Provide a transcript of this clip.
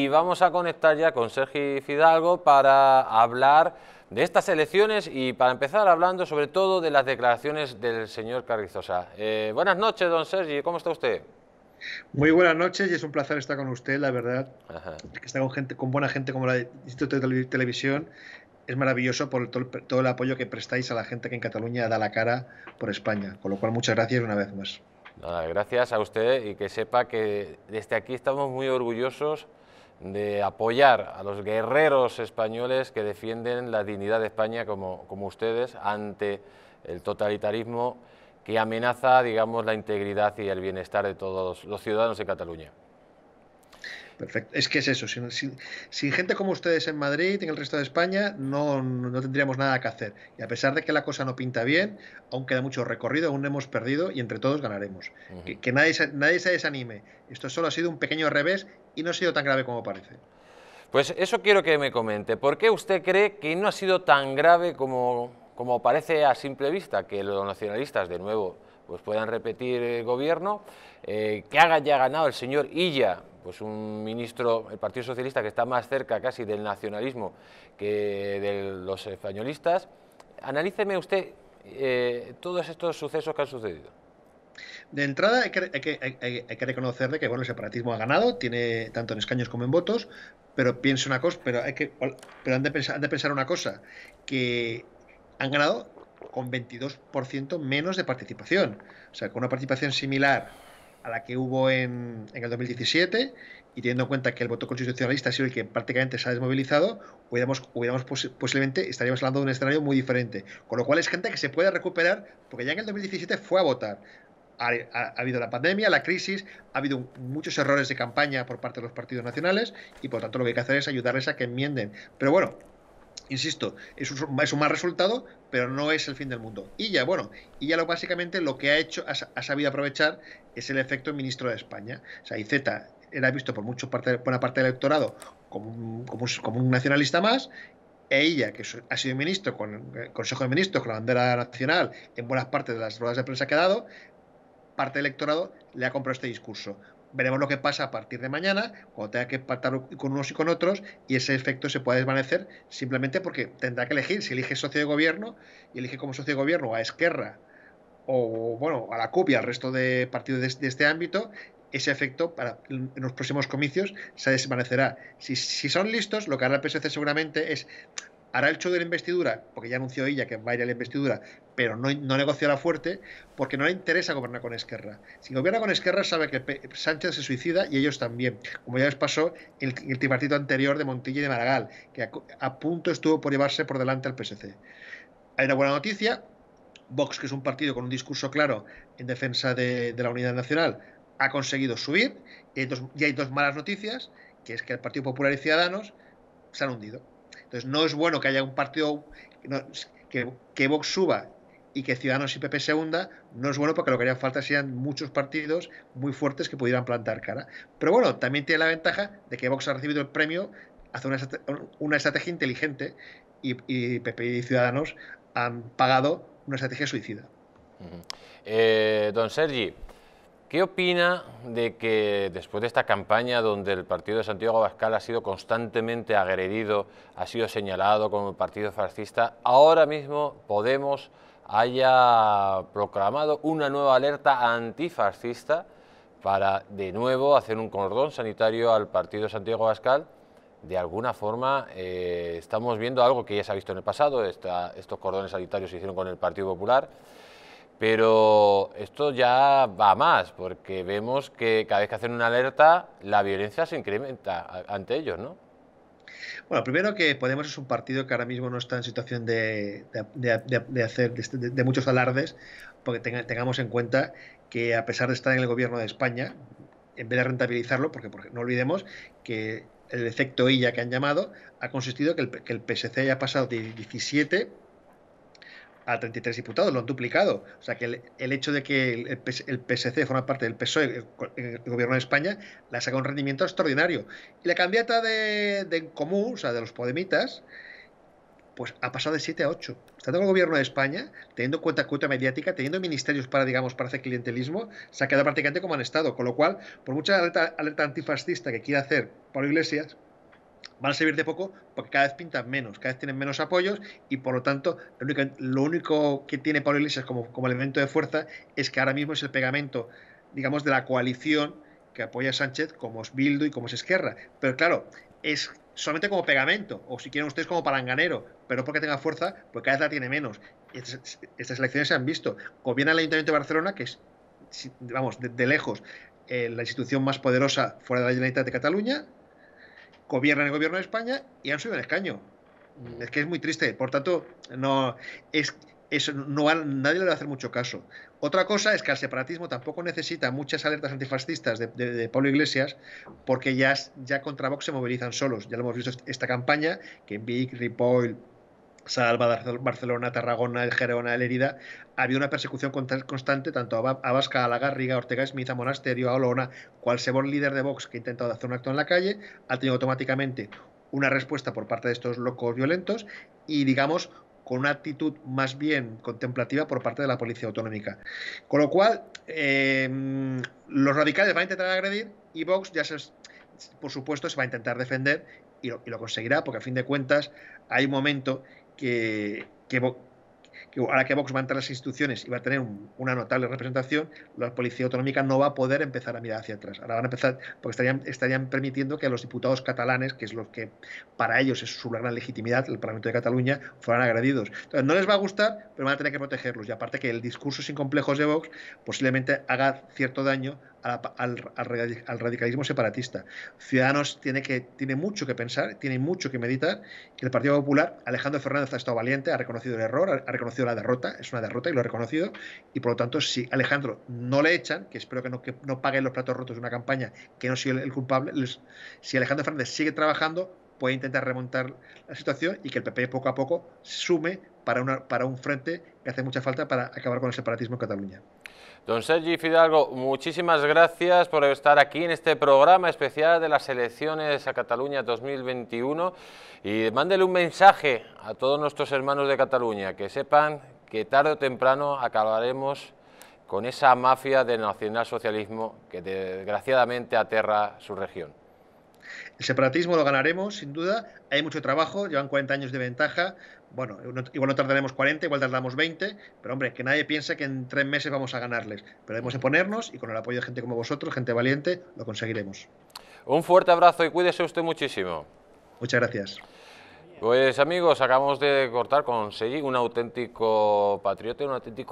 Y vamos a conectar ya con Sergi Fidalgo para hablar de estas elecciones y para empezar hablando sobre todo de las declaraciones del señor Carrizosa. Eh, buenas noches, don Sergi, ¿cómo está usted? Muy buenas noches y es un placer estar con usted, la verdad. Que está con, gente, con buena gente como la de Instituto de Televisión es maravilloso por todo el, apoyo que prestáis a la gente que en Cataluña da la cara por España. Con lo cual, muchas gracias una vez más. gracias a usted y que sepa que desde aquí estamos muy orgullosos de apoyar a los guerreros españoles que defienden la dignidad de España como, como ustedes ante el totalitarismo que amenaza digamos, la integridad y el bienestar de todos los ciudadanos de Cataluña. Es que es eso. Sin, gente como ustedes en Madrid y en el resto de España, no, no, tendríamos nada que hacer. Y a pesar de que la cosa no pinta bien, aún queda mucho recorrido, aún hemos perdido y entre todos ganaremos. Que, nadie, nadie se desanime. Esto solo ha sido un pequeño revés y no ha sido tan grave como parece. Pues eso quiero que me comente. ¿Por qué usted cree que no ha sido tan grave como, como parece a simple vista? Que los nacionalistas, de nuevo, pues puedan repetir el gobierno, eh, que haya ya ganado el señor Illa pues un ministro, el Partido Socialista, que está más cerca casi del nacionalismo que de los españolistas. Analíceme usted eh, todos estos sucesos que han sucedido. De entrada hay que, hay, que, reconocerle que bueno, el separatismo ha ganado, tiene tanto en escaños como en votos, pero pienso una cosa, pero hay que pero han de pensar, han de pensar una cosa, que han ganado con 22% menos de participación, o sea, con una participación similar a la que hubo en, el 2017 y teniendo en cuenta que el voto constitucionalista ha sido el que prácticamente se ha desmovilizado, hubiéramos, posiblemente estaríamos hablando de un escenario muy diferente. Con lo cual es gente que se puede recuperar, porque ya en el 2017 fue a votar. Ha, habido la pandemia, la crisis, ha habido muchos errores de campaña por parte de los partidos nacionales y por tanto lo que hay que hacer es ayudarles a que enmienden. Pero bueno, Insisto, es un, es mal resultado, pero no es el fin del mundo. Y ya, bueno, y ya lo básicamente lo que ha hecho, ha, sabido aprovechar es el efecto ministro de España. O sea, IZ era visto por mucho parte, buena parte del electorado como un, como, un nacionalista más e ella, que ha sido ministro, con eh, Consejo de Ministros, con la bandera nacional, en buenas partes de las ruedas de prensa que ha dado, parte del electorado le ha comprado este discurso veremos lo que pasa a partir de mañana, cuando tenga que pactar con unos y con otros, y ese efecto se puede desvanecer simplemente porque tendrá que elegir, si elige socio de gobierno y elige como socio de gobierno a Esquerra o bueno, a la CUP al resto de partidos de, este ámbito, ese efecto para en los próximos comicios se desvanecerá. Si, si, son listos, lo que hará el PSC seguramente es hará el show de la investidura, porque ya anunció ella que va a ir a la investidura, pero no, no negociará fuerte, porque no le interesa gobernar con Esquerra. Si gobierna con Esquerra, sabe que Sánchez se suicida y ellos también, como ya les pasó el, el tripartito anterior de Montilla y de Maragall, que a, punto estuvo por llevarse por delante al PSC. Hay una buena noticia. Vox, que es un partido con un discurso claro en defensa de, la unidad nacional, ha conseguido subir. Y y hay dos malas noticias, que es que el Partido Popular y Ciudadanos se han hundido entonces no es bueno que haya un partido que, que Vox suba y que Ciudadanos y PP se hunda, no es bueno porque lo que haría falta serían muchos partidos muy fuertes que pudieran plantar cara. Pero bueno, también tiene la ventaja de que Vox ha recibido el premio, hace una, una estrategia inteligente y, PP y Ciudadanos han pagado una estrategia suicida. Eh, don Sergi, ¿Qué opina de que después de esta campaña donde el partido de Santiago Abascal ha sido constantemente agredido, ha sido señalado como partido fascista, ahora mismo Podemos haya proclamado una nueva alerta antifascista para de nuevo hacer un cordón sanitario al partido de Santiago Abascal? De alguna forma eh, estamos viendo algo que ya se ha visto en el pasado, estos cordones sanitarios se hicieron con el Partido Popular pero esto ya va más, porque vemos que cada vez que hacen una alerta, la violencia se incrementa ante ellos, ¿no? Bueno, primero que Podemos es un partido que ahora mismo no está en situación de, hacer de, muchos alardes, porque tengamos en cuenta que a pesar de estar en el gobierno de España, en vez de rentabilizarlo, porque, no olvidemos que el efecto ella que han llamado ha consistido que el, que el PSC haya pasado de 17 a 33 diputados, lo han duplicado. O sea que el, hecho de que el, PSC forma parte del PSOE, el, gobierno de España, la ha sacado un rendimiento extraordinario. Y la cambiata de, de Común, o sea, de los Podemitas, pues ha pasado de 7 a 8. Estando en el gobierno de España, teniendo cuenta cuota mediática, teniendo ministerios para, digamos, para hacer clientelismo, se ha quedado prácticamente como han estado. Con lo cual, por mucha alerta, alerta antifascista que quiera hacer Pablo Iglesias, van a servir de poco porque cada vez pintan menos, cada vez tienen menos apoyos y por lo tanto lo único, que tiene Pablo Iglesias como, elemento de fuerza es que ahora mismo es el pegamento, digamos, de la coalición que apoya a Sánchez como es Bildu y como es Esquerra. Pero claro, es solamente como pegamento, o si quieren ustedes como palanganero, pero porque tenga fuerza, pues cada vez la tiene menos. Estas, elecciones se han visto. Gobierna el Ayuntamiento de Barcelona, que es, vamos, de, lejos, eh, la institución más poderosa fuera de la Generalitat de Cataluña, gobiernan el gobierno de España y han subido el escaño. Mm. Es que es muy triste. Por tanto, no es, eso. no nadie le va a hacer mucho caso. Otra cosa es que el separatismo tampoco necesita muchas alertas antifascistas de, de, Pablo Iglesias, porque ya, ya contra Vox se movilizan solos. Ya lo hemos visto esta campaña, que Big Ripoll, Salva, Barcelona, Tarragona, el Gerona, el Herida, había una persecución constante tanto a Vasca, a la Garriga, a Ortega Smith, a Monasterio, a Olona, un líder de Vox que ha intentado hacer un acto en la calle, ha tenido automáticamente una respuesta por parte de estos locos violentos y, digamos, con una actitud más bien contemplativa por parte de la policía autonómica. Con lo cual, em, los radicales van a intentar agredir y Vox ya se, por supuesto, se va a intentar defender y y lo conseguirá, porque a fin de cuentas hay un momento que, ahora que Vox va a entrar a las instituciones y va a tener una notable representación, la policía autonómica no va a poder empezar a mirar hacia atrás. Ahora van a empezar, porque estarían, estarían permitiendo que a los diputados catalanes, que es lo que para ellos es su gran legitimidad, el Parlamento de Cataluña, fueran agredidos. Entonces, no les va a gustar, pero van a tener que protegerlos. Y aparte que el discurso sin complejos de Vox posiblemente haga cierto daño al, radicalismo separatista. Ciudadanos tiene, que, tiene mucho que pensar, tiene mucho que meditar. El Partido Popular, Alejandro Fernández ha estado valiente, ha reconocido el error, ha, reconocido la derrota, es una derrota y lo ha reconocido. Y por lo tanto, si Alejandro no le echan, que espero que no, paguen los platos rotos de una campaña que no sea el, culpable, si Alejandro Fernández sigue trabajando, puede intentar remontar la situación y que el PP poco a poco sume para, para un frente que hace mucha falta para acabar con el separatismo en Cataluña. Don Sergi Fidalgo, muchísimas gracias por estar aquí en este programa especial de las elecciones a Cataluña 2021 y mándele un mensaje a todos nuestros hermanos de Cataluña, que sepan que tarde o temprano acabaremos con esa mafia del nacionalsocialismo que desgraciadamente aterra su región. El separatismo lo ganaremos, sin duda. Hay mucho trabajo, llevan 40 años de ventaja. Bueno, igual no tardaremos 40, igual tardamos 20, pero hombre, que nadie piense que en tres meses vamos a ganarles. Pero debemos de ponernos y con el apoyo de gente como vosotros, gente valiente, lo conseguiremos. Un fuerte abrazo y cuídese usted muchísimo. Muchas gracias. Pues amigos, acabamos de cortar con Seguí, un auténtico patriota, un auténtico...